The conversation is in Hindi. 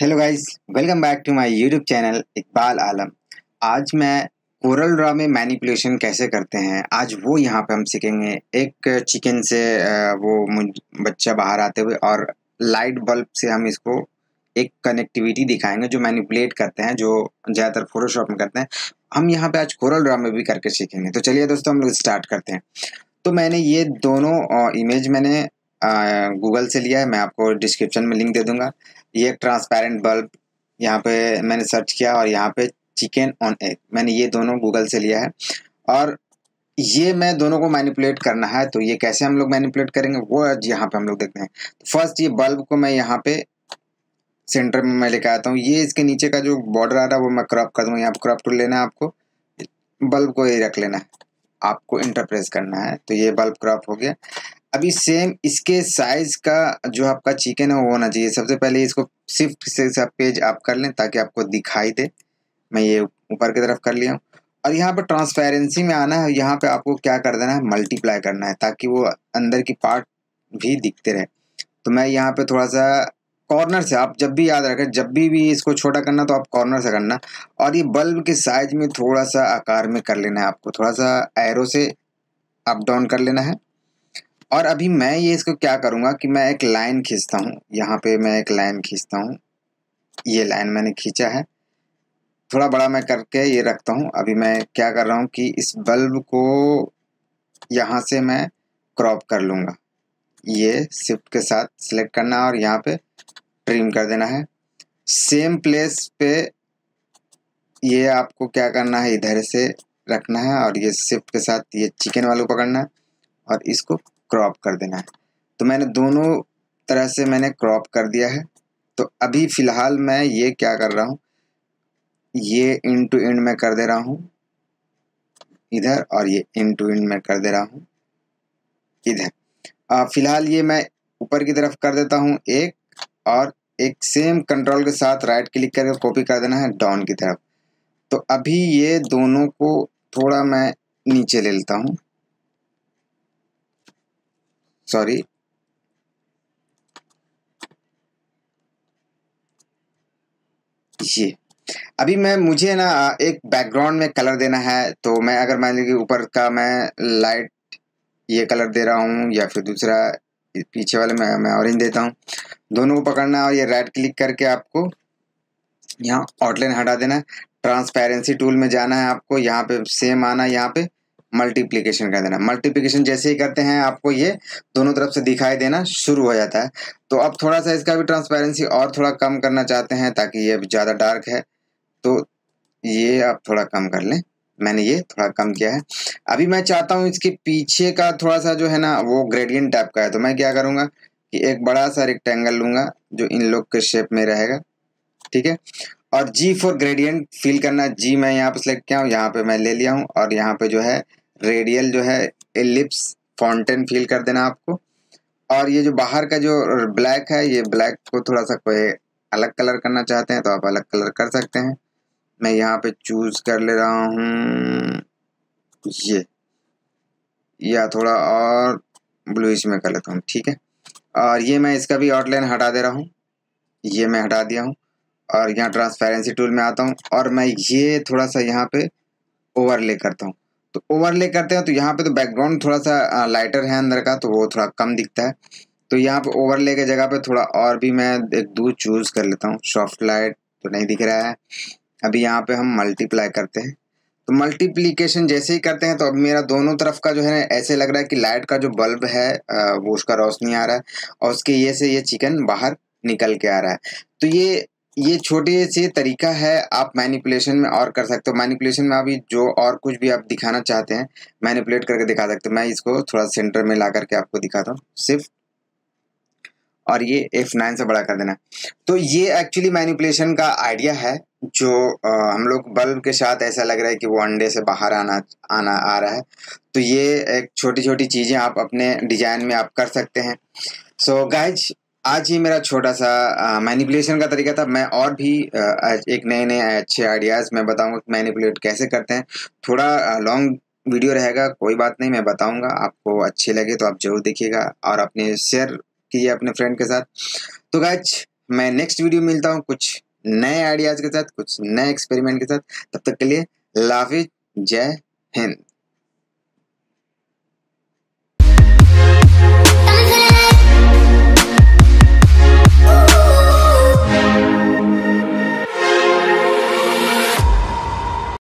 hello guys welcome back to my YouTube channel Iqbal Alam आज मैं कोरल ड्रा में मैनिपुलेशन कैसे करते हैं आज वो यहाँ पे हम सीखेंगे एक चिकन से वो बच्चा बाहर आते हुए और लाइट बल्ब से हम इसको एक कनेक्टिविटी दिखाएंगे जो मैनिपुलेट करते हैं जो ज़्यादातर फोटोशॉप में करते हैं हम यहाँ पर आज कोरल ड्रा में भी करके सीखेंगे तो चलिए दोस्तों हम लोग स्टार्ट करते हैं तो मैंने ये दोनों इमेज मैंने गूगल से लिया है मैं आपको डिस्क्रिप्शन में लिंक दे दूंगा ये एक ट्रांसपेरेंट बल्ब यहाँ पे मैंने सर्च किया और यहाँ पे चिकन ऑन एग मैंने ये दोनों गूगल से लिया है और ये मैं दोनों को मैनिपुलेट करना है तो ये कैसे हम लोग मैनिपुलेट करेंगे वो आज यहाँ पे हम लोग देखते हैं फर्स्ट ये बल्ब को मैं यहाँ पे सेंटर में मैं लेकर आता हूँ ये इसके नीचे का जो बॉर्डर आ रहा है वो मैं क्रॉप कर दूँगा यहाँ पर क्रॉप टूल लेना है आपको बल्ब को ये रख लेना है आपको इंटरप्रेस करना है तो ये बल्ब क्रॉप हो गया अभी सेम इसके साइज़ का जो आपका चिकन है वो होना चाहिए सबसे पहले इसको शिफ्ट से सब पेज आप कर लें ताकि आपको दिखाई दे मैं ये ऊपर की तरफ कर लिया हूँ और यहाँ पर ट्रांसपेरेंसी में आना है यहाँ पे आपको क्या कर देना है मल्टीप्लाई करना है ताकि वो अंदर की पार्ट भी दिखते रहे तो मैं यहाँ पे थोड़ा सा कॉर्नर से आप जब भी याद रखें जब भी भी इसको छोटा करना तो आप कॉर्नर से करना और ये बल्ब के साइज में थोड़ा सा आकार में कर लेना है आपको थोड़ा सा एरो से अप डाउन कर लेना है और अभी मैं ये इसको क्या करूँगा कि मैं एक लाइन खींचता हूँ यहाँ पे मैं एक लाइन खींचता हूँ ये लाइन मैंने खींचा है थोड़ा बड़ा मैं करके ये रखता हूँ अभी मैं क्या कर रहा हूँ कि इस बल्ब को यहाँ से मैं क्रॉप कर लूँगा ये शिफ्ट के साथ सिलेक्ट करना और यहाँ पे ट्रिम कर देना है सेम प्लेस पे ये आपको क्या करना है इधर से रखना है और ये शिफ्ट के साथ ये चिकन वालों पकड़ना है और इसको क्रॉप कर देना है तो मैंने दोनों तरह से मैंने क्रॉप कर दिया है तो अभी फ़िलहाल मैं ये क्या कर रहा हूँ ये इन टू इंड में कर दे रहा हूँ इधर और ये इन टू इंड में कर दे रहा हूँ इधर फ़िलहाल ये मैं ऊपर की तरफ कर देता हूँ एक और एक सेम कंट्रोल के साथ राइट क्लिक करके कॉपी कर देना है डाउन की तरफ तो अभी ये दोनों को थोड़ा मैं नीचे ले लेता हूँ sorry ये अभी मैं मुझे ना एक बैकग्राउंड में कलर देना है तो मैं अगर मान लीजिए ऊपर का मैं लाइट ये कलर दे रहा हूँ या फिर दूसरा पीछे वाले में मैं ऑरेंज देता हूँ दोनों को पकड़ना और ये राइट क्लिक करके आपको यहाँ आउटलाइन हटा देना ट्रांसपेरेंसी टूल में जाना है आपको यहाँ पे सेम आना यहाँ पे मल्टीप्लीकेशन कर देना मल्टीप्लीकेशन जैसे ही करते हैं आपको ये दोनों तरफ से दिखाई देना शुरू हो जाता है तो अब थोड़ा सा इसका भी ट्रांसपेरेंसी और थोड़ा कम करना चाहते हैं ताकि ये ज़्यादा डार्क है तो ये आप थोड़ा कम कर लें मैंने ये थोड़ा कम किया है अभी मैं चाहता हूँ इसके पीछे का थोड़ा सा जो है ना वो ग्रेडियंट टाइप का है तो मैं क्या करूँगा कि एक बड़ा सा रेक्टेंगल लूँगा जो इन लोग के शेप में रहेगा ठीक है और जी फॉर ग्रेडियंट फील करना जी मैं यहाँ पर सेलेक्ट किया हूँ यहाँ पे मैं ले लिया हूँ और यहाँ पे जो है रेडियल जो है एलिप्स फाउंटेन फील कर देना आपको और ये जो बाहर का जो ब्लैक है ये ब्लैक को थोड़ा सा कोई अलग कलर करना चाहते हैं तो आप अलग कलर कर सकते हैं मैं यहाँ पे चूज़ कर ले रहा हूँ ये या थोड़ा और ब्लूइश में कर लेता हूँ ठीक है और ये मैं इसका भी आउटलाइन हटा दे रहा हूँ ये मैं हटा दिया हूँ और यहाँ ट्रांसपेरेंसी टूल में आता हूँ और मैं ये थोड़ा सा यहाँ पे ओवरले करता हूँ तो ओवरले करते हैं तो यहाँ पे तो बैकग्राउंड थोड़ा सा लाइटर है अंदर का तो वो थोड़ा कम दिखता है तो यहाँ पे ओवरले के जगह पे थोड़ा और भी मैं एक दूर चूज़ कर लेता हूँ सॉफ्ट लाइट तो नहीं दिख रहा है अभी यहाँ पे हम मल्टीप्लाई करते हैं तो मल्टीप्लीकेशन जैसे ही करते हैं तो अब मेरा दोनों तरफ का जो है ऐसे लग रहा है कि लाइट का जो बल्ब है वो उसका रोशनी आ रहा है और उसके ये से ये चिकन बाहर निकल के आ रहा है तो ये ये छोटे से तरीका है आप मैनिपुलेशन में और कर सकते हो मैनिपुलेशन में अभी जो और कुछ भी आप दिखाना चाहते हैं मैनिपुलेट करके दिखा सकते हो मैं इसको थोड़ा सेंटर में ला करके आपको दिखाता हूँ सिर्फ और ये एफ नाइन से बड़ा कर देना तो ये एक्चुअली मैनिपुलेशन का आइडिया है जो आ, हम लोग बल्ब के साथ ऐसा लग रहा है कि वो अंडे से बाहर आना आना आ रहा है तो ये एक छोटी छोटी चीज़ें आप अपने डिज़ाइन में आप कर सकते हैं सो so, गाइज आज ये मेरा छोटा सा मैनिपुलेशन का तरीका था मैं और भी आ, एक नए नए अच्छे आइडियाज़ मैं बताऊंगा मैनिपुलेट कैसे करते हैं थोड़ा लॉन्ग वीडियो रहेगा कोई बात नहीं मैं बताऊंगा आपको अच्छे लगे तो आप ज़रूर देखिएगा और अपने शेयर कीजिए अपने फ्रेंड के साथ तो गैच मैं नेक्स्ट वीडियो मिलता हूँ कुछ नए आइडियाज़ के साथ कुछ नए एक्सपेरिमेंट के साथ तब तक के लिए लाफिज जय हिंद